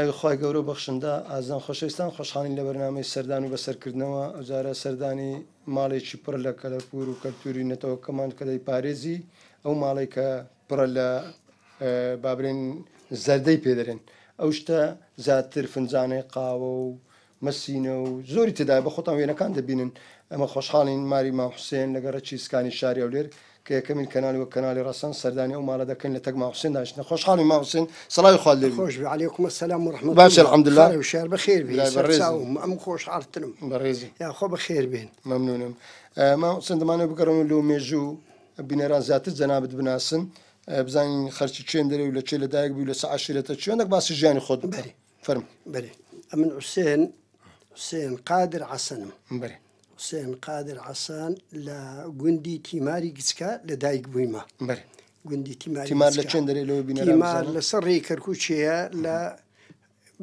ناوی خی گەورە بەخشدا ئازان خۆشەویستان خۆشخانی لە بەرنامی سەردان و بەسەرکردنەوە ئەوجارە سەردانی ماڵێکی پڕ لە کەلەپور و کەلتوری نەتەوە کەمان کەدەی پارێزی ئەو ماڵی کە پڕە لە بابرێن زەردەی پێدرێن ئەو شتە زیاتر فنجانەی قاوە و مەسینە و زۆری تدا بە خۆتان وێنەکان دەبینن ئەمە خۆشحاڵین ماری ماحوسێن لەگەڕە چیسکانی شاری و لێر کە یەکەمین کەنالی وە کەنالی ڕسەن سەردانی ئەو ماڵە دەکەن لە تەک ماوسین داشتە خۆشحاڵی ماوسین سڵی خال لێ خۆش علیکم سەسلام ڕحمە باش الحمدلا شار بەخێر ئەم خۆش عرتم بەڕێزی یاخۆ بەخێر بێن مەمنونم ما سندمانە بگەڕم لەو مێژوو بینەران زیاتر جەنابت بناسن بزانین خەرچی چێن دەرێ و لە چێ لەدایک بوو لە سەعاشرێتە چێنێک باسی ژیانی خۆت بەری فەرم بەێ ئەمن حوسێن حوسێن قادر عسنم بەێ حوسێن قادر عسان لە گوندی تیماری گچکە لە دایک بوویمە گوندی تیمار لە چندێمار لەسەر ڕێی کەرکوچەیە لە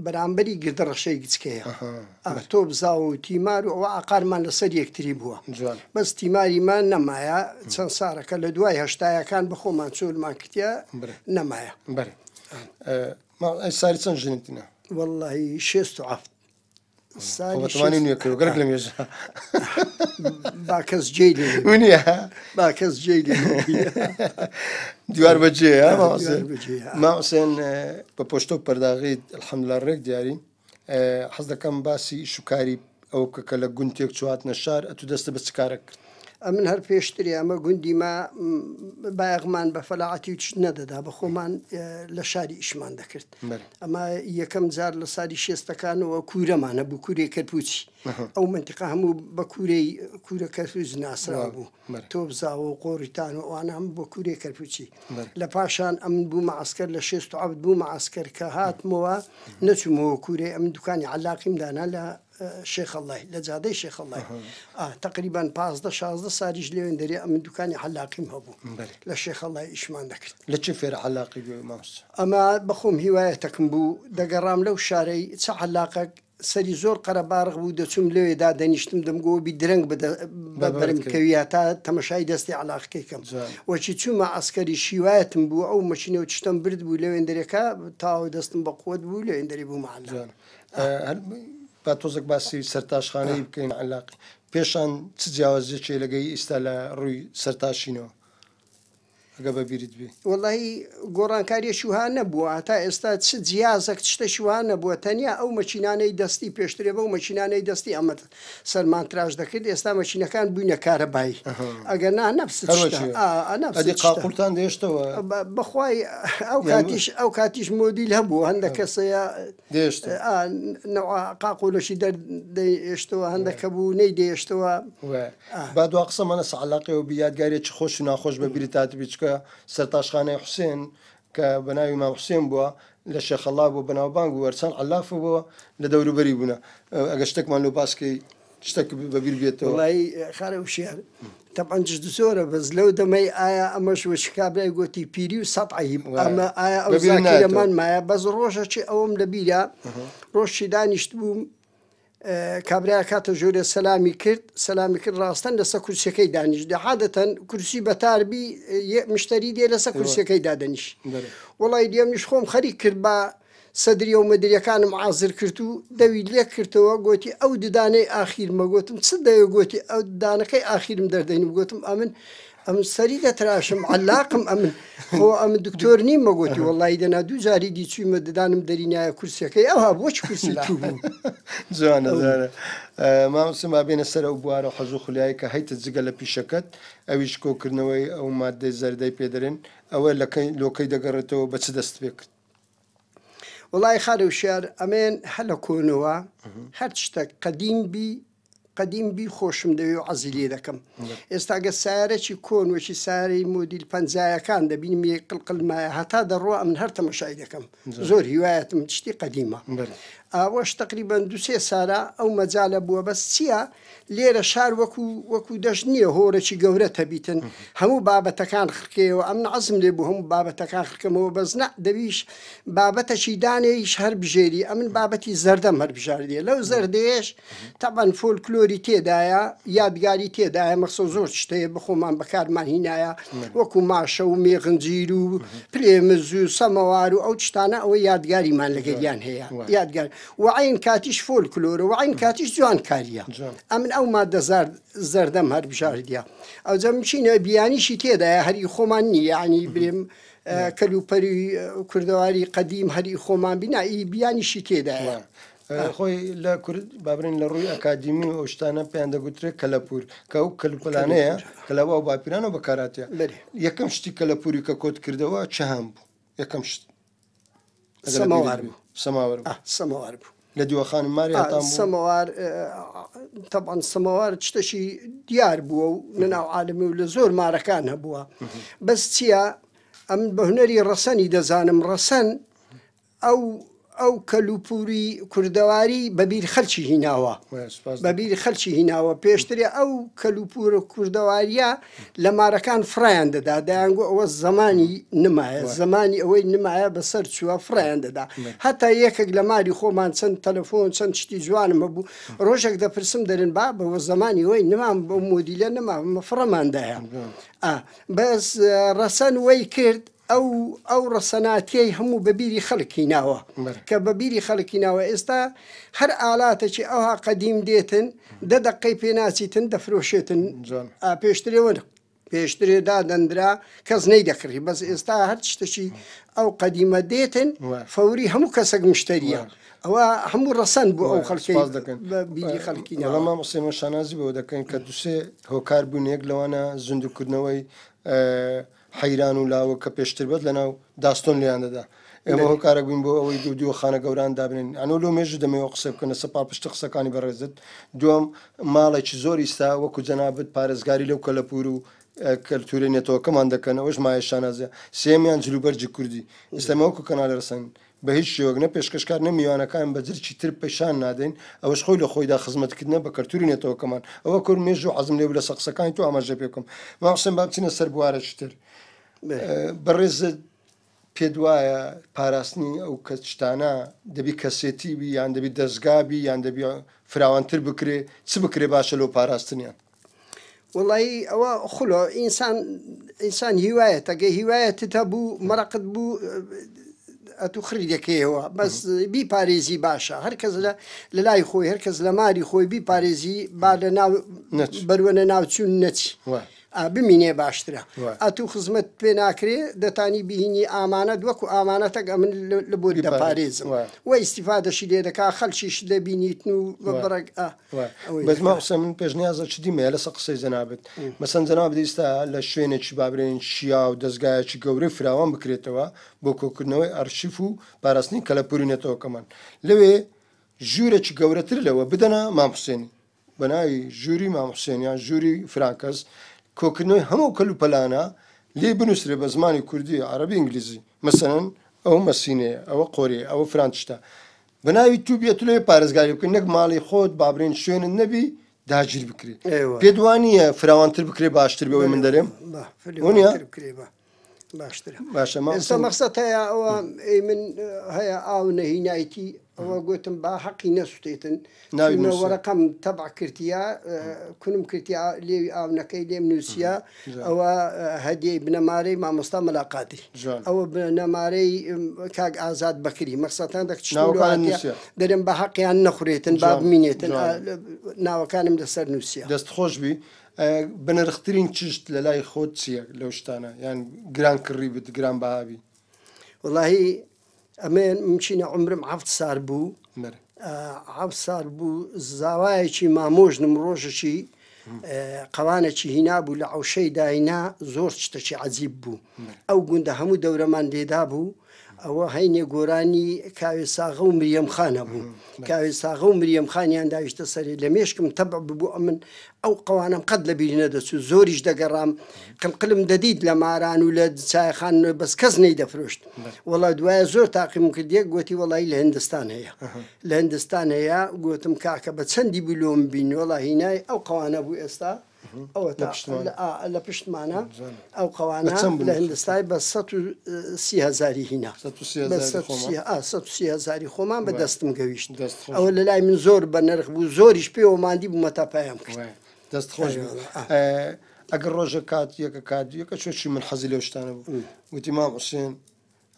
بەرامبەری گردڕەشەی گچکەیە تۆ بزااو و تیمار و ئەوە عقارمان لەسەر یەکتری بووە بەس تیماریمان نەمایە چەند سارەکە لە دوای هەشتایەکان بخۆمان چۆلمان کتە نەمایە ساری چەند ژنتینە واللهی شێست و عفت ساڵتوانی نوێکەوەگەرک لە مێژ با کەس جێ نیە با کەس جێ دیوار بەجێ ماوسێن بە پۆشتۆ پەرداغیت الحەملا ڕێک دیارین حەز دەکەم باسی شوکاری ئەو کەکە لە گونتێک چواتنە شار ئەتو دەستە بە چکارە کرد ئەمن هەر پێشتری ئەمە گوندی ما باغمان بە فەلاعەتی و نەدەدا بە خۆمان لە شاری ئیشمان دەکرد ئەمە یەکەم جار لە ساری شێستەکانەوە کورەمانە بوو کوورێ کەپوچی ئەو منتیقا هەموو بە کوورەی کوورە کەفوز ناسرا بوو تۆ بزاوە و قۆریتان و ئەوانام بۆ کوورێ کەرپوچی لە پاشان ئەم بوو مەعسکەر لە شێست و عبد بوو مەعسکەر کە هاتمەوە نەچوومەوە کوورێ ئەم دوکانی علاقیم دانا لە شێخەڵی لە جادەی شێخەڵی تقریبان پازدە شازدە ساریش لێوێن دەری ئەمن دوکانی حلاقیم هەبوو لە شێخەڵی ئیشمان دەکرد لە چ فێر علاقی ماس ئەمە بەخۆم هیوایەتەکەم بوو دەگەڕام لەو شارەی چ علاقەک سەری زۆر قەرەبارغ بوو دەچوم لەوێدا دەنیشتم دەمگۆبی درەنگ بەرمکەوی تا تەمەشای دەستی علاقیکەم وەچی چوومە ئەسکەری شیوایەتم بوو ئەو مەچینە و چتم برد بوو لەوێن دەرێکە تاو دەستم بە قوت بوو لەوێن دەری بوو معلزان. با تۆزێک باسی سەرتاشخانەی بکەین علاقی پێشان چ جیاوازێکی لەگەی ئیستا لە ڕووی سەرتاشینەوە ئەگە بە بیرت بێ وڵی گۆڕانکاریە شوهان نەبووە تا ئێستا چ جیازەک شتە شوهان نەبووە تەنیا ئەو مەچینانەی دەستی پێشترێ بە و مەچینانەی دەستی ئەمە سەرمانتراش دەکرد ئێستا مەچینەکان بووینە کارەبایی ئەگەر نا نەپس قاقورتان دێشتەوە بخوای ئەو کاتیش ئەو کاتیش مۆدیل هەبوو هەندە کەسەیە دێشت قاقولەشی دەشتەوە هەندەکە بوو نەی دێشتەوە با دو قسە منە سعلاقی و بیادگاری چ خۆش و ناخۆش بە بیرتات بچکە کە سەرتاشخانەی حوسێن کە بەناوی مام حوسێن بووە لە شەخەڵا بۆ بەناوبانگ و وەرچان ئەلاف بووە لە دەوروبەری بوون ئەگە شتێکمان لە باسکەی شتێک بەبییر بێتەوە لای خارە وشێر تەپەنج زۆرە بەز لەو دەمەی ئایا ئەمەش وشکابرای گوتی پیری و سەد عیم ئەمە ئایا ئەومان مایە بەز ڕۆژە چی ئەوم لە بیرە ڕۆژی دانیشت بووم کابرای کاتە ژۆرە سەلامی کرد سەلامی کرد ڕاستەن لەسە کورسەکەی دانیشدا عادەتەن کورسی بەتاربی مشتری دێ لەسە کورسەکەی دادەنیش وڵی دیێمیش خۆم خەری کرد بە سەدرری و مەدرریەکانم ئازر کرد و دەوید لێک کردەوە گوتی ئەو ددانەی ئاخیر مەگوتم چ دەیە گوتی ئەو دانەکەی ئاخیرم دەردەین گوتم ئەمن ئەم سەری دەتراشم علاقم ئەم خۆ ئەم دکتۆر نیمە گوتی وڵی دەنا دوو جاری دیچویمە ددانم دەرینایە کورسەکەی ئەوها بۆچ کورسی جوانە مامسما بێنە سەرە و بوارە حەزوو خولیایی کە هەیتە جگە لە پیشەکەت ئەویش کۆکردنەوەی ئەو مادەی زەردەی پێدرێن ئەوە لەکەی لۆکەی دەگەڕێتەوە بەچ دەست پێ کرد وڵای خارە و شار ئەمێن هە لە کۆنەوە هەر شتە قەدیم بی قدیم بی خۆشم دەوێ و عزیلی دەکەم ئێستاگە سارەکی کۆنوەکی ساری مدیل پەنجایەکان دەبینم قلقلمایە هەتا دەڕۆ ئەمن هەر تەمەشای دەکەم زۆر هیوایەتم شتی قدیمە ئەوەش تقریبان دوسێ سارا ئەو مەجاالە بووە بەس چییە لێرە شار وەکو وەکو دەشت نییە هۆرەی گەورە تەبیتن هەموو بابەتەکان خکەوە ئەم عزم لێ بوو هەموو بابەتەکان خکەمەوە بەزنا دەویش بابەتەشی دانێش هەر بژێری ئەمن بابەتی زەردەم هەر بژاردێ لەو زەردێش تابان فۆلکلۆ زۆری تێدایە یادگاری تێدایە مەخسە زۆر شتەیە بخۆمان بەکارمان هینایە وەکو ماشە و مێغنجیر و پرێمز و سەمەوار و ئەو شتانە ئەوە یادگاریمان لەگەریان هەیە یادگار و عین کاتیش فۆلکلۆرە و عین کاتیش جوان کاریە ئەمن ئەو مادە زەردەم هەر بژاردیا ئەو جەم چینە بیانیشی تێدایە هەری خۆمان نیە ینی برێم. کەلوپەری کوردەواری قدیم هەری خۆمان بینایی بیانیشی تێدایە خۆی لە کورد بابرین لە ڕووی ئەکادیمی و شتانە پێیان دەگوترێت کەلەپور کە و کلپلانەیە کەلەوە و باپیرانەوە بەکاراتە یەکەم شتی کەلەپوری کە کۆت کردەوە چەهام بوو یەکەم شت سەماوار بوو سەماوار سەماوار بوو لە دیوەخانی ماری سەمەوار تەبان سەمەوار چتەشی دیار بووە و نناو عالمی و لە زۆر مارەکان هەبووە بەس چییە ئەم بە هوەری ڕەسەنی دەزانم ڕەسەن ئەو ئەو کەلوپوری کوردەواری بەبیر خەلکی هیناوە بەبیر خەلکی هیناوە پێشترێ ئەو کەلوپور کوردەواریە لە مارەکان فرایان دەدا دایانگو ئەوە زمانی نمایە زمانی ئەوەی نمایە بەسەر چووە فرایان دەدا هەتا یەکێک لە ماری خۆمان چەند تەلەفۆن چەند شتی جوانمە بوو ڕۆژێک دەپرسم دەرن با بەوە زمانی وی نمان بۆ مدیلە نەما مەفرەماندایە بەس ڕەسەن وی کرد ئەو ئەو ڕسەناتیەی هەموو بەبیری خەڵکی ناوە کە بەبیری خەڵکی ناوە ئێستا هەر ئالاتەکی ئەوها قەدیم دێتن دە دەقەی پێناچیتن دەفرۆشێتن پێشترەوە پێشترێ دادەندرا کەس نەی دەکڕی بەس ئێستا هەر شتەشی ئەو قەدیمە دێتن فەوری هەموو کەسەک مشتریە. ئەوە هەموو ڕەسەن بۆ ئەو خەڵکی دەکەن خەڵکیەڵما مسلێمە شانازی بۆ دەکەن کە دوسێ هۆکار بوونێک لەوانە زیندوکردنەوەی حەیران و لاوە کە پێشتر بێت لە ناو داستۆن لیان دەدا ئێمە هۆکارە گوین بۆ ئەوەی دوو دیوە خانە گەوران دابنین ئەنۆلو مێژ دەمەوە قسە بکەنە سەپا پشت قسەکانی بەڕێزت دوم ماڵێکی زۆر ئستا وەکو جەنابەت پارێزگاری لەو کە لەپور و کەلتورێنێتەوە کەمان دەکەنەوەش مایە شانازە سێمیان جلوبەرجی کوردی ئستەمەوەکو کەناال ڕسەن بە هیچ شێوەک نە پێشکەشکار نە میوانەکان بە جرچی تر پێشان نادەین ئەوەش خۆی لە خۆیدا خزمەتکردنە بە کەلتوری نێتەوەکەمان ئەوە کور مێژ و عزم لێو لە سەقسەکانی تو ئاماژە پێکم ماقسم بابچینە سەر بوارەشتر بەڕێز پێ دوایە پاراستنی ئەو کەشتانە دەبی کەسێتی بی یان دەبی دەستگابی یان دەبی فراوانتر بکرێ چ بکرێ باشە لەو پاراستنیان وڵی ئەوە خلۆ ئینسان ئینسان هیوایەت ئەگەی هیوایەتت هەبوو مەرەقت بوو ئەتوخری دەکەیەوە بەس بی پارێزی باشە هەرکەس لە لە لای خۆی هەرکەس لە ماری خۆی بی پارێزی با لە ناو بەروەنە ناوچوون نەچی. بمینێ باشترە ئەتو خزمەت پێ ناکرێ دەتانی بینی ئامانەت وەکو ئامانەتە من لە بۆ دەپارێزم و ئیسیفادەشی لێ دەکا خەلشیش دەبینیتن و بەڕێک بەماوسە من پێشنیازە چ دیمە لەسە قسەی جەنابێت مەسەن جەناب دیستا لە شوێنێکی بابرێن شیا و دەستگایەکی گەورەی فراوان بکرێتەوە بۆ کۆکردنەوەی ئەرشیف و پاراستنی کە لە پورینێتەوە کەمان لەوێ ژوورێکی گەورەتر لەوە بدەنا مامحسێنی بەناوی ژووری مامحسێنیان ژووری فراکەس کۆکردنەوەی هەموو کەلوپەلانە لێ بنووسێ بە زمانی کوردی عربی ئینگلیزی مەسەن ئەو مەسینێ ئەوە قۆری ئەوە فرانشتا بەناوی تو بێت لێ پارێزگاری بکەن نەک ماڵی خۆت بابرین شوێنن نەبی داگیر بکرێ پێدوانیە فراوانتر بکرێ باشتر بەوەی من دەرێم باشتر باشە ئێستا مەقسەد هەیە ئەوە من هەیە ئاو نەهینایەتی ئەوە گوتم با حەقی نەسووتێتن وەرەقم تەبع کردیا کونم کردیا لێوی ئاونەکەی لێم نووسە ئەوە هەدیەی بنەمارەی مامۆستا مەلاقاتی ئەوە بنەمارەی کاک ئازاد بکری مەقسەتان دەکەچناوەکان دەرم بە حەقییان نەخورێتن با بمینێتن ناوەکانم دەسەر نووسە دەست خۆشببی. بەنرخترین چشت لە لای خۆت چییە لەو شتانە یان گران کڕی بت گران بەهاوی. وڵی ئەمێ مچینە عمرم هەفت سار بوو هەفت سار بوو زاوایەکی مامۆژنم ڕۆژەکی قەوانێکی هینا بوو لە عوشەی داینا زۆر شتەکی عجیب بوو ئەو گوندە هەموو دەورەمان دێدا بوو ئەوە هەینێ گۆرانی کاوێ ساغە و مریەم خانە بوو کاوێ ساغە و مریەم خانیان داویشتە سەری لە مێشکم تەبع ببوو من ئەو قوانم قەت لە بیرینە دەچوو زۆریش دەگەڕام قلقلم دەدید لە ماران و لە چایخان بەس کەس نەی دەفرۆشت وڵا دوایە زۆر تاقیم کردێک گوتی وڵی لە هندستان هەیە لە هندستان هەیە گوتم کاکە بە چەندی بلۆم بین وڵا هینای ئەو قوانە بوو ئێستا ئەوە لە پشتمانە ئەو قوانە لە هندستای بە سیهزاری هینا هزاری خۆمان بە دەستم گەویشت ئەوە لە لای من زۆر بە نرخ بوو زۆریش پێوە مادی بوو مەتاپایم کرد دەست خۆش ئەگەر ڕۆژە کات یەکە کات یەکە چۆچی من حەزی لە شتانە بوو وتی مام حوسێن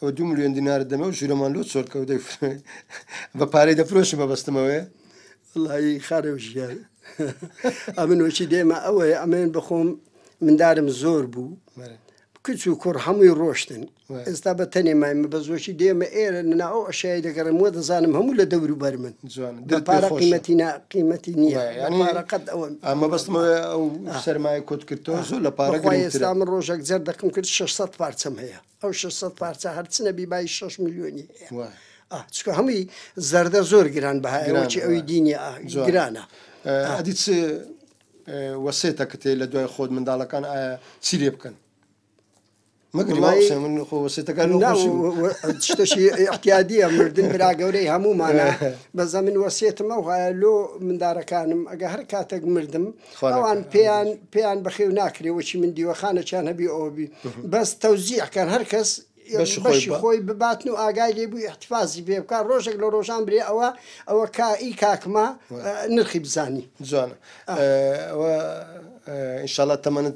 ئەوە دو میلیۆن دیناار دەمە و ژورەمان لۆ چۆرکە و دەی بە پارەی دەفرۆشی بەبستمەوەی خارێ ژیان ئەمنۆکی دێمە ئەوەیە ئەمێن بخۆم مندارم زۆر بوو کچ و کوڕ هەمووی ڕۆشتن ئێستا بە تەنێ مایمە بە زۆشی دێمە ئێرە ناو ئەشای دەگەڕم وە دەزانم هەموو لە دەور و بەرمن پارە قیمەتی ناقیمەتی نییە قەت ئەوە ئەمە بەستمە ئەو سەرمایە کۆتکردەوە زۆر لە پارە ئێستا من ڕۆژێک جەر دەکەم کرد 600 پارچەم هەیە ئەو 600 پارچە هەرچنە بیبای 6 میلیۆنی هەیە. چکە هەمووی زەردە زۆر گران بەهایەوەی ئەوی دینی گرانە. ئەدی چ وەسێتە کتێ لە دوای خۆت منداڵەکان ئایا چی لێ بکەن احتیادیە مردن برا گەورەی هەمومانە بەزە من وەسێتمە وایە لۆ مندارەکانم ئەگە هەر کاتێک مردم ئەوان پێیان پێیان بەخێو ناکرێ وەچی من دیوەخانە چیان هەبی ئەوبی بەس تەوزیعکەن هەر کەس خۆی بباتن و ئاگای لێبوو احتفازی بێ بکە ڕۆژێک لە ڕۆژان برێ ئەوە ئەوە کائی کاکما نرخی بزانی جوانە ئینشاالله تەمەنت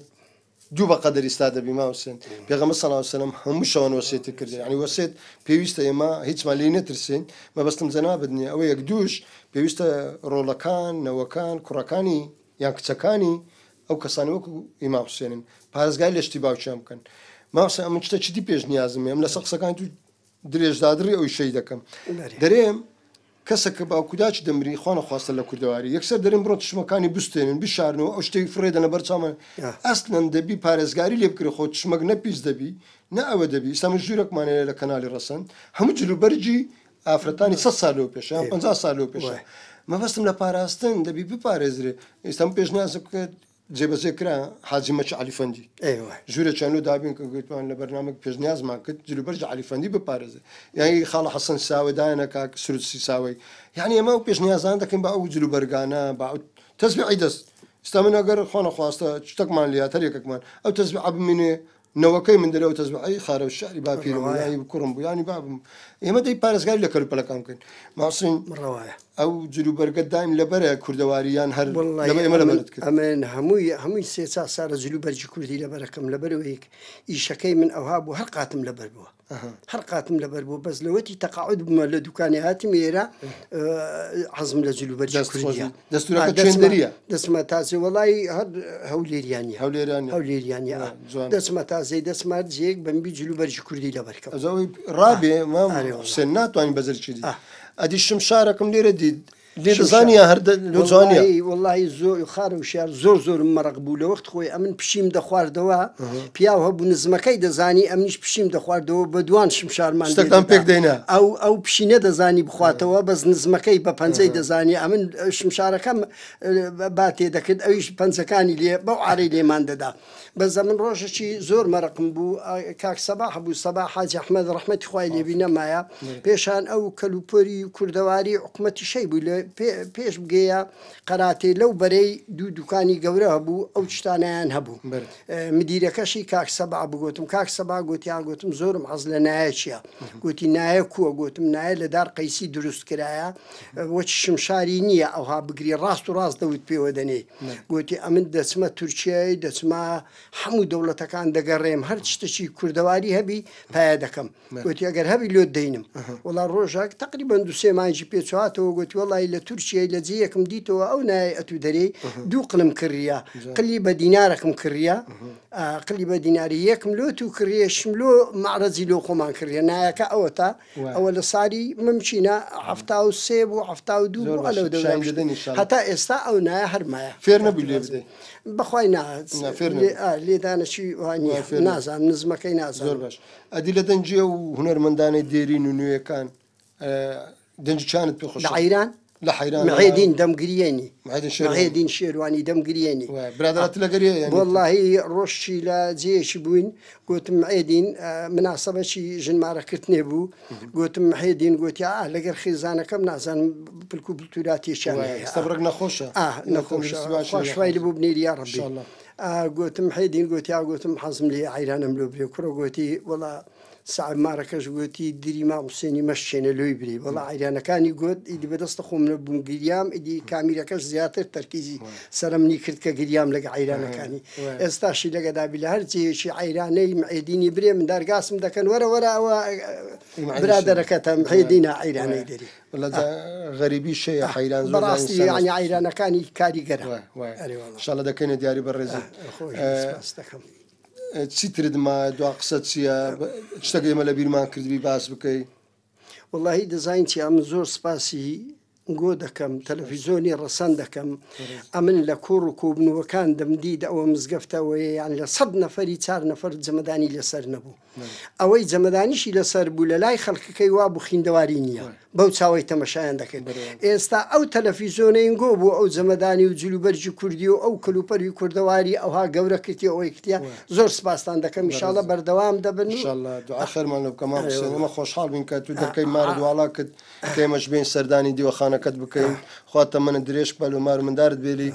دوو بە قەدەری ستا دەبی ماوسن پێغەمە سەناوسنم هەموو شەوان وەسێتی کردی ینی وەسێت پێویستە ئێمە هیچمان لێ نەترسین مەبەستم زەنا بدنێ ئەوە یەک دووش پێویستە ڕۆڵەکان نەوەکان کوڕەکانی یان کچەکانی ئەو کەسانی وەکو ئیما حوسێنن پارێزگای لەشتی باوچیان بکەن ماوسە ئەم شتە چی پێش نیازم ئەم لە سەقسەکان تو درێژدادری ئەوی شەی دەکەم دەرێم کەسە کە باوکوداچ دەمری خوانە خواستە لە کوردەواری یەکسەر دەرم بڕۆ چشمەکانی بستێنن بشارنەوە ئەو شتێک فرێدە لە بەرچامە ئەستن دەبی پارێزگاری لێ بکرێ خۆ چشمەک نەپیس دەبی نە ئەوە دەبی ئستامە ژوورەکمانەیە لە کەنالی ڕەسەن هەموو جلوبەرجی ئافرەتانی 100 سالۆ پێشە 50 سالۆ پێشە مەبەستم لە پاراستن دەبی بپارێزرێ ئێستام پێش نازکە جێبەجێکرا حاجمەچ علیفەندی ژورە چەند و دابین کە گوتمان لە بەرنامەک پێشنیازمان کرد جلوبەرج علیفەندی بپارێزە یانی خاڵە حەسەن ساوەدایەنە کا سروسی ساوەی یعنی ئەمە و پێشنیازان دەکەین بە ئەو جلوبەرگانە با تەسبی ئەی دەست ئستا من ئەگەر خۆنە خواستە شتەکمان لیاتەرێکەکمان ئەو تەسبی عبمێنێ نەوەکەی من دەرەوە تەزبعی خارە شاری با پیرانی کوڕم بوویانی بابم ئێمە دەی پارێزگاری لە کەلپەلەکان بکەین ماسین ڕواایە. ئەو جلوبەرگە دایم لەبەرە کوردەواریان هەر ئەمن هەمووی هەمووی سێ چا سارە جلوبەرجی کوردی لەبەرەکەم لەبەرەوەیک ئیشەکەی من ئەوها بوو هەر قاتم لەبەر بووە هەر قاتم لەبەر بوو بەس لەوەتی تەقاعد بمە لە دوکانی هاتیم ئێرە عزم لە جلوبەر دەستوریە دەسمە تازی وڵی هەر هەولێریانی هەولێران هەولێریانی دەسمە تازی دەسمات جێک بەمبی جلوبەرجی کوردی لەبەرکە ڕابێ ما ناتوانین بەزرچی ئەدی شمشارێکم لێرە رديد زانیا هەر وڵی زۆر خار و شار زۆر زۆر مەرەق بوو لە وەخت خۆی ئەمن پشیم دەخواردەوە پیاو هەبوو نزمەکەی دەزانی ئەمنیش پشیم دەخواردەوە بە دوان شم شارمانشتەکان پێک دەینا ئەو ئەو پشینە دەزانی بخواتەوە بەس نزمەکەی بە پەنجەی دەزانی ئەمن شمشارەکەم باتێ دەکرد ئەویش پەنجەکانی لێ بەو عارەی لێمان دەدا. بەزە من ڕۆژێکی زۆر مەرەقم بوو کاک سەبا هەبوو سەبا حاجی ئەحمەد ڕحمەتی خوای لێبی نەمایە پێشان ئەو کەلوپۆری کوردەواری حکوومەتی شەی بوو لە پێش بگەیە قەراتێ لەو بەرەی دوو دوکانی گەورە هەبوو ئەو شتانیان هەبوو مدیرەکەشی کاک سەبا بگوتم کاک سەبا گوتیان گوتم زۆرم حەز لە نایە چییە گوتی نایە کووە گوتم نایە لە دار قەیسی دروست کرایە بۆ شمشاری نییە ئەوها بگری ڕاست و ڕاست دەوت پێوە دەنێ گوتی ئەمن دەچمە تورکیای دەچما هەموو دەوڵەتەکان دەگەڕێم هەر شتەی کوردەواری هەبی پایە دەکەم گوتی ئەگەر هەبی لۆ دەینم وڵا ڕۆژاک تقریبا دو سێ مانجی پێچاتەوە گوتی وڵی لە تورکیای لە جەیەکم دیتەوە ئەو نایە ئەتو دەرێ دوو قلم کڕە قلی بە دینارەکم کڕە قلی بە دیناری یەکم لۆ تو کڕێ شملۆ معرەزی لۆ خۆمان کڕێ نایەکە ئەوە تا ئەوە لە ساری ممچینە هەفتا و سێ بۆ هەفتا و دوو لەو هەتا ئێستا ئەو نایە هەرمایە فێر نەبوو لێ بدەی بخوای لێدانەی وانە نازان نزمەکەی نازان زۆر باش ئەدی لە دەنجێ و هوەرمەندانی دێرین و نوێەکان دەنج چانت پێ خوش عیران لە حیران مەهێدین دەمگرێنی مەهێدین شێروانی دەمگرێنی برادات لەگەری وڵی ڕۆژی لە جێشی بووین گوتم عێدین مناسەبەشی ژنمارەکرد نێبوو گوتم مەهێدین گوتی لەگەر خێزانەکەم نازان پلکو بتوراتیشیان سەبرگ نەخۆشە نەخۆشوای بوو بنێریە ڕژ گوتم حیدین گوتیا گوتم حەزم لێ عیرانم لۆ برێ کوڕ گوتی وڵە سعمارەکەش گوتی دیری ما حوسێنی مەشێنە لۆی بری بەڵ عیرانەکانی گوت ئیدی بەدەستە خۆم لە بوونگیریام ئیدی کامیرەکەش زیاتر تەرکیزی سەرمنی کرد کە گریام لەگە عیرانەکانی ئێستاشی لەگەدابی لە هەرچێکی عیرانەی معێدینی برێ من دەرگاسم دەکەن وەرە وەرەوە برادەرەکەتە عێدینە عیرانەی دەری غەریبی شەیە حیران بەڕاستی ینی عیرانەکانی کاریگەرە شڵە دەکەنە دیاری بە ڕێزی دەکەم. چیتردما دو قسە چییە شتەکەمە لە بیرمان کردوی باس بکەی. وڵی دەزین چی ئەم زۆر سپاسی گۆ دەکەم تەلەڤیزۆنی ڕەسەن دەکەم ئەمن لە کوڕ و کوبنەوەکان دەمدید ئەوە مزگەفتەوەی یان لە سەد نەفەری چار نەفەر جەمەدانی لەسەر نەبوو ئەوەی جەمەدانیشی لەسەر بوو لە لای خەڵکەکەی وا بخیندەواری نییە بەو چاوەی تەمەشایان دەکەین ئێستا ئەو تەلەفیزۆنەین گۆ بوو ئەو جەمەدانی و جلوبەرجی کوردی و ئەو کلوپەری کوردەواری ئەوها گەورەکردی ئەوەی کتیا زۆر سپاسان دەکەم میشاڵە بەردەوام دەبن خەرمان بکەمە خۆشحاڵ بین کە تو دەکەی مارە دوواڵا کرد تێمەش بین سەردانی دیوەخان قوربانەکەت بکەین خواتە منە درێژ پەل و مار مندارت بێلی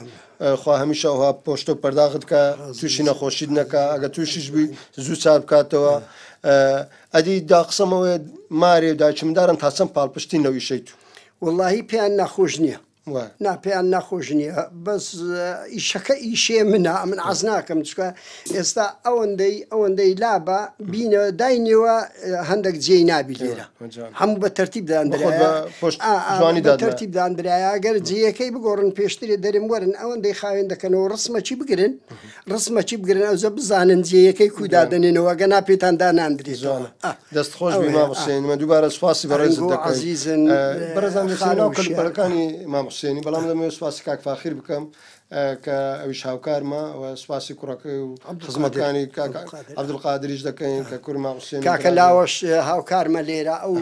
خوا هەمیشەها پۆشتۆ پەرداغت کە تووشی نەخۆشید نەکە ئەگە تووشیش بی زوو چار بکاتەوە ئەدی داقسەمەوەی مارێ و داچمدارم تا چەند پاڵپشتی نەویشەیت و. واللهی پێیان نەخۆش نییە. ناپیان نەخۆش نییە بەس ئیشەکە ئیشێ منە من عز ناکەم چکە ئێستا ئەوەندەی ئەوەندەی لابە بینە داینەوە هەندێک جێی نابی لێرە هەموو بە تەرتیبدان تەرتیبدان برایگەر جیەکەی بگۆڕن پێشتری دەرم وەرن ئەوەندەی خاوێن دەکەنەوە ڕسممەچی بگرن ڕسممەچی بگرن ئەوزە بزانن جیەکەی کودادنێنەوە گە ناپێتان داناندری زۆنە دەست خۆش بما بسێن من دووبارە سواسی بەڕێز عزیزن بەرزان خانەکانی مامەس حوسێنی بەڵام لەمەوێ سوپاسی کاکفاخیر بکەم کە ئەویش هاوکارمە سواسی کوڕەکە و خزمەکانی عبدقادریش دەکەین کە کورما حوسێن کاکە لاوەش هاوکارمە لێرە ئەو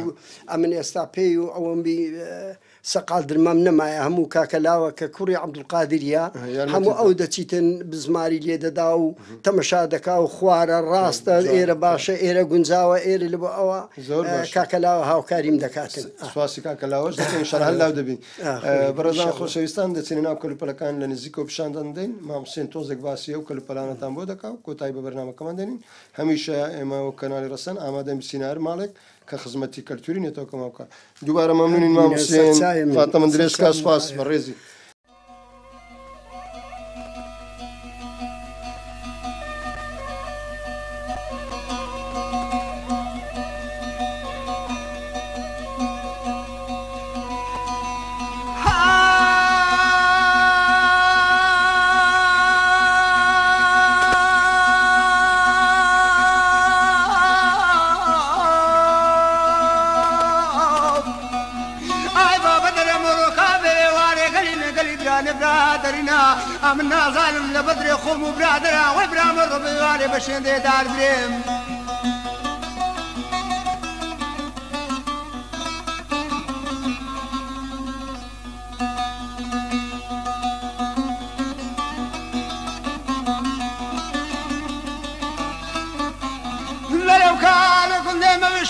ئەمن ئێستا پێی و ئەوم بی سەقال درمەم نەمایە هەموو کاکە لاوە کە کوڕی عبدقادریە هەموو ئەو دەچیتن بزماری لێدەدا و تەمەشا دەکا و خوارە ڕاستە ئێرە باشە ئێرە گونجاوە ئێرە لە بۆ ئەوە کاکە لاوە هاوکاریم دەکاتن سواسی کاکە لاوەش دەکەین شەرهل لاو دەبین بەڕزان خۆشەویستان دەچین ناو کلپەلەکان لە نزیک کۆپشاندان دەین مامسین تۆزێک باسیە و کە لە پلانەتان بۆ دەکا و کۆتایی بە بەرنمەکەمان دێنین هەمیشە ئێمەەوە کەنالی ڕسەن ئامادەم سینار ماڵێک کە خزمەتی کەلتوری نێتەوە کەماوکە دووبارە مەمنونین مامسین فاتە من درێژ کا سپاس بە ڕێزی برادرنا ئەم نازانم لە بەدرێ خۆم و برادرا وەی برامە ڕبیوانێ بە شێندێ داربرێم.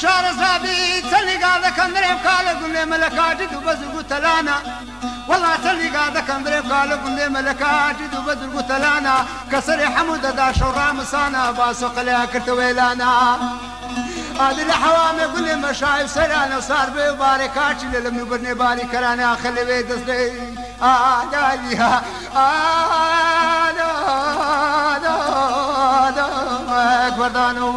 شارە زابی چەندێگا دەکەن درێم کاە گوێ مە لە کاجد و بەزگو تەلانە. والله تلي قاعد كمبري قالوا قندي ملكا جدو بدر قتلانا كسر حمود دا شورا مسانا باسو قليا كرت ويلانا هذه الحوامي كل ما شايف سرانا صار بباركات للمي برني باري كرانا خلي بيد دسلي آه داليها آه دا دا دا أكبر دانو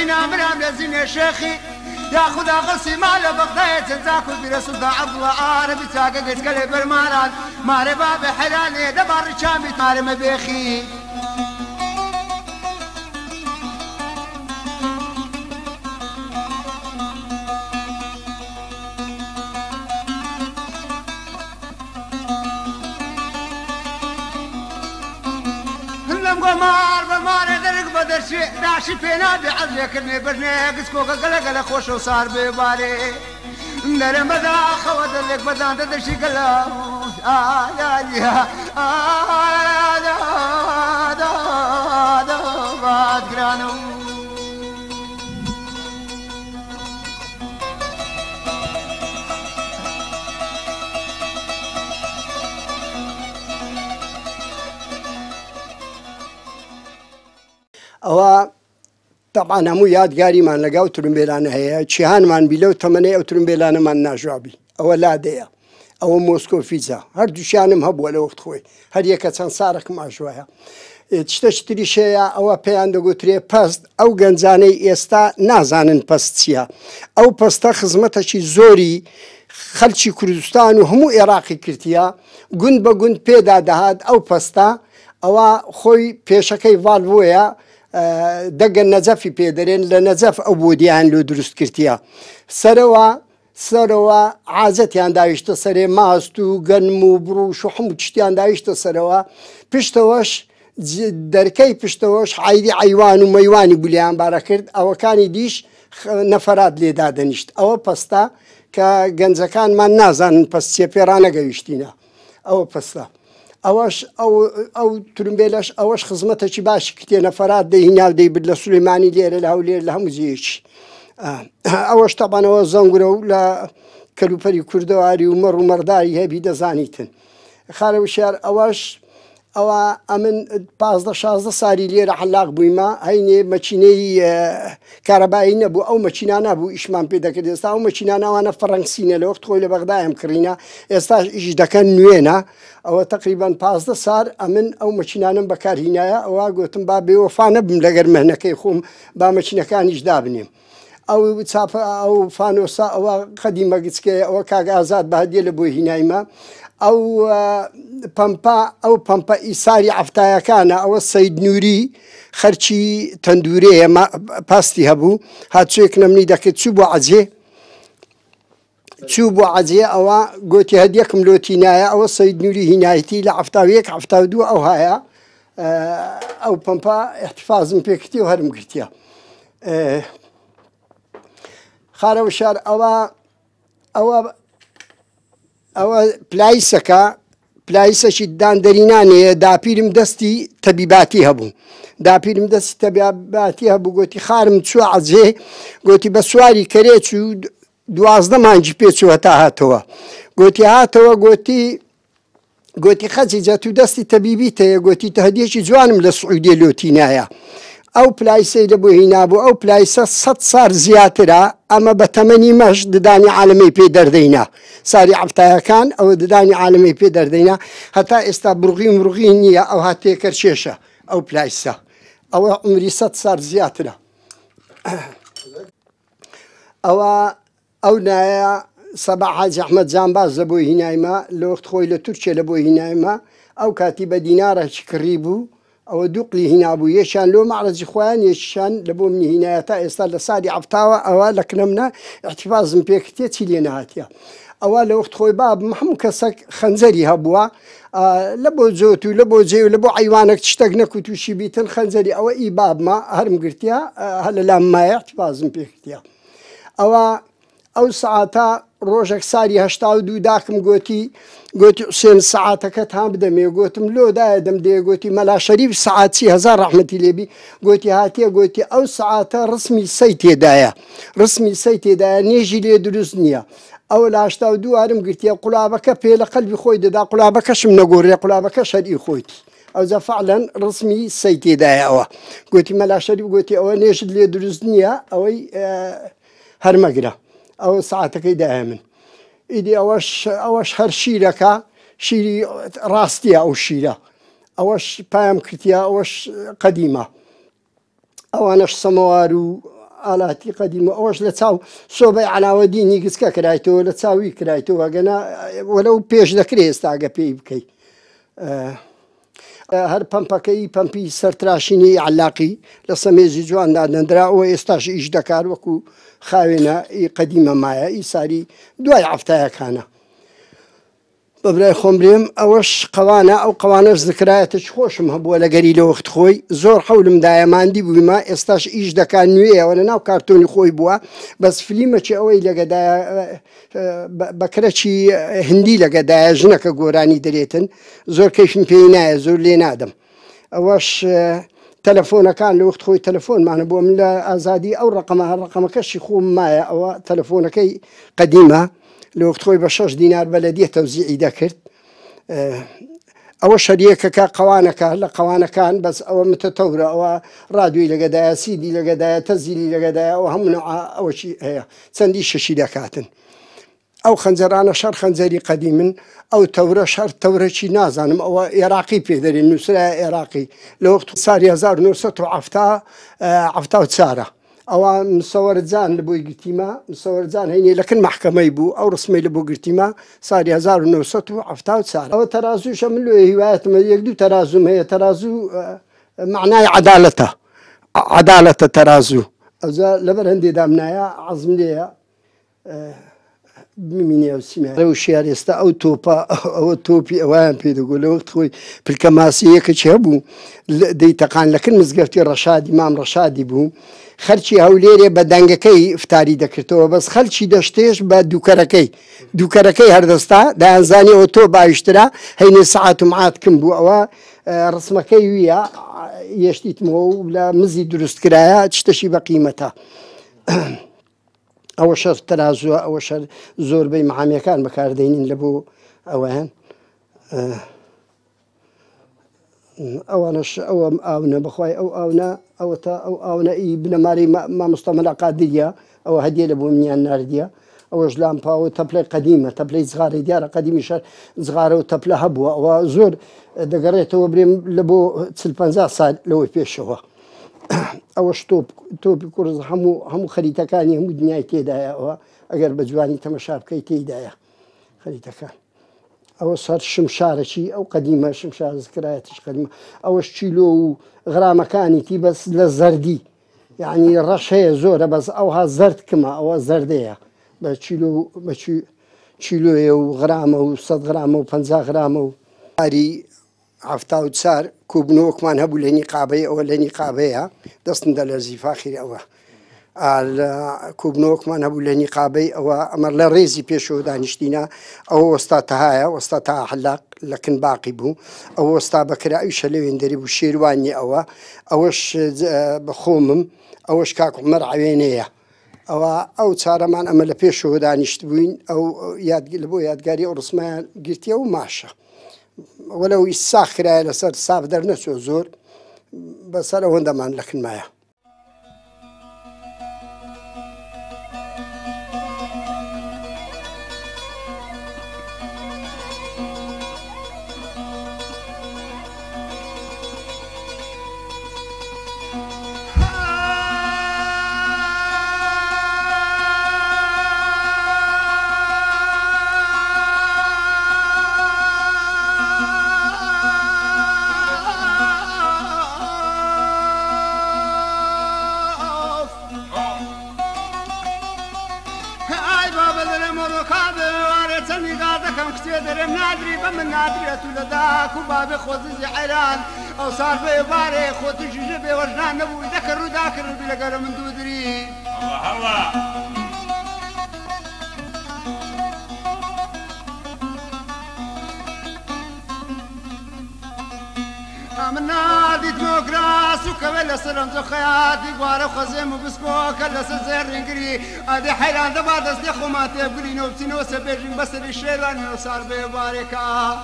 زنا من عمل زنا شيخي خدا غرسي مال بغداد تاكل برسول دا عبد الله انا بتاققت قلب المالان ماري باب حلالي دبر شامي ماري مبيخي Come on! داشی گەلە گەلە خۆشە لکھنے بنیا کس کو گلا گلا خوش ہو سارے بارے نرم داخوان آگر ئەوە تەبان هەموو یادگاریمان لەگەڵ ترمبێلانە هەیە چیانمان بیلە و تەمەەی ئەو ترمبێلانەمان ناژابی ئەوە لادەیە ئەوە مۆسکۆفیزا هەر دووشانم هەبووە لە وەخت خۆی هەر یەکە چەند سارەکم ئاژوایە. شتەشتری شەیە ئەوە پێیان دەگوترێ پەست ئەو گەنجانەی ئێستا نازانن پست چییە. ئەو پستە خزمەتەشی زۆری خەلکی کوردستان و هەموو عێراقی کردیا گوند بە گوند پێدا دەهات ئەو پەستا ئەوە خۆی پێشەکەی ڤالوۆیە، دەگەن نەجەفی پێدەرێن لە نەجەف ئەو بۆ دییان لۆ دروستکردە سەرەوە سەرەوە عازەتیان داویشتە سەرێ ماست و گەنم و بڕوش و هەموو شتیان داویشتە سەرەوە پشتەوەش دەرکەی پشتەوەش عیدی ئەیوان و مەیوانی بولیان بارە کرد ئەوەکانی دیش نەفرات لێدا دەنیشت ئەوە پەستا کە گەنجەکانمان نازانن پەستێ پێرانەگەویشتینە ئەوە پەستە. ئەوەش ئەو ترمبێلەش ئەوەش خزمەتەکی باشی کتێنە فەرات دەی ناودەی بد لە سولمانی لێرە لە هەولێر لە هەموو زیەکی ئەوەش تابانەوە زەنگرە و لە کەلوپەری کوردەواری و مەڕ و مەرداری هەبی دەزانیتن خارە وشار ئەوەش ئەوە ئەمن پازدە شازدە ساری لێرە حلاق بوویمە هەینێ مەچینەی کارەبایی نەبوو ئەو مەچینانە بوو ئیشمان پێ دەکرد ئێستا ئەو مەچیناناوانە فەڕەنسیینە لە وەخت خۆی لە بەغدایم کڕینە ئێستاش ئیش دەکەن نوێنە ئەوە تقریبان پازدە سار ئەمن ئەو مەچینانم بەکارهینایە ئەوە گوتم با بێوەفانە بم لەگەر مەهنەکەی خۆم با مەچینەکانیش دابنیم. ئەو چاپە ئەو فانۆسا ئەوە خەدی مەگچکەیە ئەوە کاگ ئازاد بەهدیە لە بۆ هینایمە ئەو پمپا ئەو پمپە ئیساری ئەفتایەکانە ئەوە سەید نووری خەرچی تەندورەیە پاستی هەبوو هاتچێک نەمنی دەکرێت چوو بۆ عجێ چوو بۆ عجێ ئەوە گوتی هەدیەکم لۆتینایە ئەوە سید نووری هینایەتی لە ئەفتاویەک ئەفتا دوو ئەو هایە ئەو پمپا احتفازم پێکتی و هەرم گرتیە. خارە و شار ئەوە ئەوە ئەوە پلایسەکە پلایسەشی داندەرینانەیە داپیرم دەستی تەبیباتی هەبوو داپیرم دەستی تەبیباتی هەبوو گوتی خارم چوە عزێ گوتی بە سواری کەرێ چوو دوازدە مانجی پێچووە تا هاتەوە گوتی هاتەوە گوتی گوتی خەجی جەت و دەستی تەبیبیتەیە گوتی تهدیەکی جوانم لە سعودێ لۆتینایە ئەو پلایسی دەبوو هینابوو ئەو پلایسە 100 سار زیاترە ئەمە بە تەمەنی مەش ددانی عالمی پێ دەردەینا ساری عفتایەکان ئەوە ددانی عالمی پێ دەردەینا هەتا ئێستا بڕغی مرغی نییە ئەو هاتێکە کێشە ئەو پلایسە ئەوە عمری 100 سار زیاترە ئەوە ئەو نایە سەبا حاجی ئەحمەد جانباز دەبوو هینایمە لۆخت خۆی لە تورکێ لە بۆ هینایمە ئەو کاتی بە دینارە چ کڕی بوو ئەوە دووقلی هینابوو یەشیان لۆ مەعرەجی خۆیان یەشیان لە بۆ منی هینایە تا ئێستا لە سادی عفتاوە ئەوە لە کنەمنا احتیفازم پێکتێ چی لێ نهاتە. ئەوە لە وخت خۆی باب هەموو کەسەک خەنجەری هەبووە لە بۆ جۆت و لە بۆ جێ و لە بۆ ئایوانێک شتێک نەکو تووشی بیتن خەنجەری ئەوە ئی بابمە هەرم گرتیا هە لە لاممایە احتیفازم پێکتیا. ئەوە ئەو سعاتە ڕۆژێک ساری هەشتا و دوو داکم گوتی گوتی سێن سعاتەکەت هام بدەمێ گوتم لۆدایە دەم دێ گوتی مەلا شەریف سعاتی هزار ڕحمەتی لێبی گوتی هاتیە گوتی ئەو سعاتە ڕسمی سەی تێدایە ڕسمی سەی تێدایە نێژی لێ دروست نییە ئەو لاشتا و دووارم گرتیە قولاابەکە پێ لە قەلبی خۆی دەدا قولاابەکەشم نەگۆڕێ قولاابەکە شەری خۆیتی. ئەو زەفعلەن ڕسمی سەیتێدایەوە گوتی مەلا شەری گوتی ئەوە نێژت لێ دروست نییە ئەوەی هەرمەگرە. ئەو سعاتەکەی دای من ئیدی ئەوەش ئەوەش هەر شیرەکە شیری ڕاستیە ئەو شیرە ئەوەش پایم کردیا ئەوەش قەدیمە ئەوانەش سەمەوار و ئالاتی قەدیمە ئەوەش لە چاو سۆبەی علاوە دینی گچکە کرایتەوە لە چاوی کرایتەوە گەنا وەلە و پێش دەکرێ ئێستاگە پێی بکەیت هەر پمپەکەی پمپی سەرتراشینی علاقی لە سەمێزی جواندا نندرا ئەوە ئێستاش ئیش دەکار وەکو خاوێنە ئی قەدیمە مایە ئیساری دوای ئافتایەکانە. بەبرای خۆم برێم ئەوەش قەوانە ئەو قەوانەش ذکرایەتە چ خۆشم هەبووە لە گەری لە وەخت خۆی زۆر حولم دایەماندی بوویمە ئێستاش ئیش دەکان نوێیەوە لە ناو کارتۆنی خۆی بووە بەس فلیمەکی ئەوەی لەگەدایە بەکرەچی هندی لەگەدایە ژنەکە گۆرانی دەرێتن زۆر کەیفم پێی نایە زۆر لێ نادەم ئەوەش تەلەفۆنەکان لە وخت خۆی تەلەفۆنمانە بۆ من لە ئازادی ئەو ڕقمە هەر ڕقمەکەشی خۆم مایە ئەوە تەلەفۆنەکەی قدیمە لە وخت خۆی بە شش دینار بەلەدیە تەوزیعی دەکرد ئەوە شەریەکەکە قوانەکە لە قوانەکان بەس ئەوە متەتەورە ئەوە رادیوی لەگەدایە سیدی لەگەدایە تەزیلی لەگەدایە ئەو هەموو ئەوەشی هەیە چەندی شەشی دەکاتن. او خنزران شر خنزري قديم او تورا شر تورا شي نازان او عراقي في بيدري نسرا عراقي لو وقت صار يزار نورسط عفتا عفتا وتسارة او مصور زان لبو قرتيما مصور زان هيني لكن محكمة يبو او رسمي لبو قرتيما صار يزار نورسط وعفتا وتسارة او ترازو شمل هوايات ما يقدو ترازو ما هي ترازو معناه عدالته عدالته ترازو لبر هندي دامنايا عظم ليا بمینێ ئەو سیمە ئەو شیار ئێستا ئەو تۆپا ئەوە تۆپی ئەویان پێدەگو لە وەخت خۆی پلکە ماسیەکە چ هەبوو دەیتەقان لەکن مزگەفتی ڕەشادی مام ڕەشادی بوو خەرچی هەولێرێ بە دەنگەکەی فتاری دەکردەوە بەس خەلکی دەشتێش بە دووکەرەکەی دووکەرەکەی هەردەستا دایانزانی ئەو تۆ باشترا هەینێ سعات و معاتکم بوو ئەوە ڕسمەکەی ویە یشتیتمەوە لە مزی دروستکرایە چتەشی بە قیمەتە. ئەوەشە تەنازوە ئەوەشە زۆربەی معامیەکان بەکاردێنین لە بوو او ئەوانش ئەوە ئاونە بخوای او ئاونە او تا ئەو ئاونە ئی بنەماری مامۆستا مەلاقادیە ئەوە هەدیە لە بوو منیان نردە ئەوەش لامپاوە تەپلی قدیمە تەپلی زغاری دیارە قدیمی شەر زغارە و تەپلە هەبووە ئەوە زۆر دەگەڕێتەوە برێم لە بۆ 50 سال لو پێشەوە. ئەوە شتۆپ تۆپی کورز هەموو هەموو خەریتەکانی هەموو دنیای تێدایەوە ئەگەر بە جوانی تەمەشا بکەی تێدایە خەریتەکان ئەوە سەر شمشارەی ئەو قدیمە شمشار زکرایەتش قدیمە ئەوەش چیلۆ و غرامەکانیتی بەس لە زەردی یعنی ڕەش هەیە زۆرە بەس ئەوها زرد کمە ئەوە زەردەیە بە چیلۆ بە چیلۆیە و غرامە و سەد غرامە و پ غرامە و ئاری هەفتا و چار کوبنۆکمان هەبوو لەنی قابەی ئەوە لەنی قابەیە دەستن دە لە زیفاخیر ئەوە کوبنۆکمان هەبوو لەنی قابەی ئەوە ئەمە لە ڕێزی پێشەوە دانیشتینە ئەو وەستا تەهایە وەستا تا حلاق لەکن باقی بوو ئەو وەستا بەکراوی شەلەوێندەری بوو شێوانی ئەوە ئەوەش بەخۆمم ئەوەش کاکمەر ئەوێنەیە. ئەوە ئەو چارەمان ئەمە لە پێشەوە دانیشت بووین ئەو یاد لە بۆ یادگاری ئەو ڕسمیان گرتیە و ماشە. وەلەوەی ساخرایە لەسەر ساف دەرنەچۆ زۆر بەسەر ئەوەندەمان لەکنمایە بارم نادری بە من نادرێت و لەداک و بابێ خۆزیزی حیران ئەو سار بێ بارێ خۆتیژژە بێوەژنان نەبووی دەکە ڕووداکرد لەگەرە من دوودری هەڵە منا تو گراس و کبل سرم تو خیاتی گوار خزم و بسکو کل سر رنگری ادی حیران دباد است خو ماته بلی نو بسینو بس ریشه لانی و سر به بارکا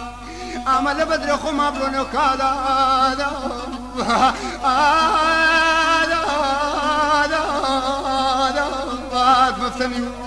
عمل بدر خو ما بلونو کادا دا دا دا دا مفتنی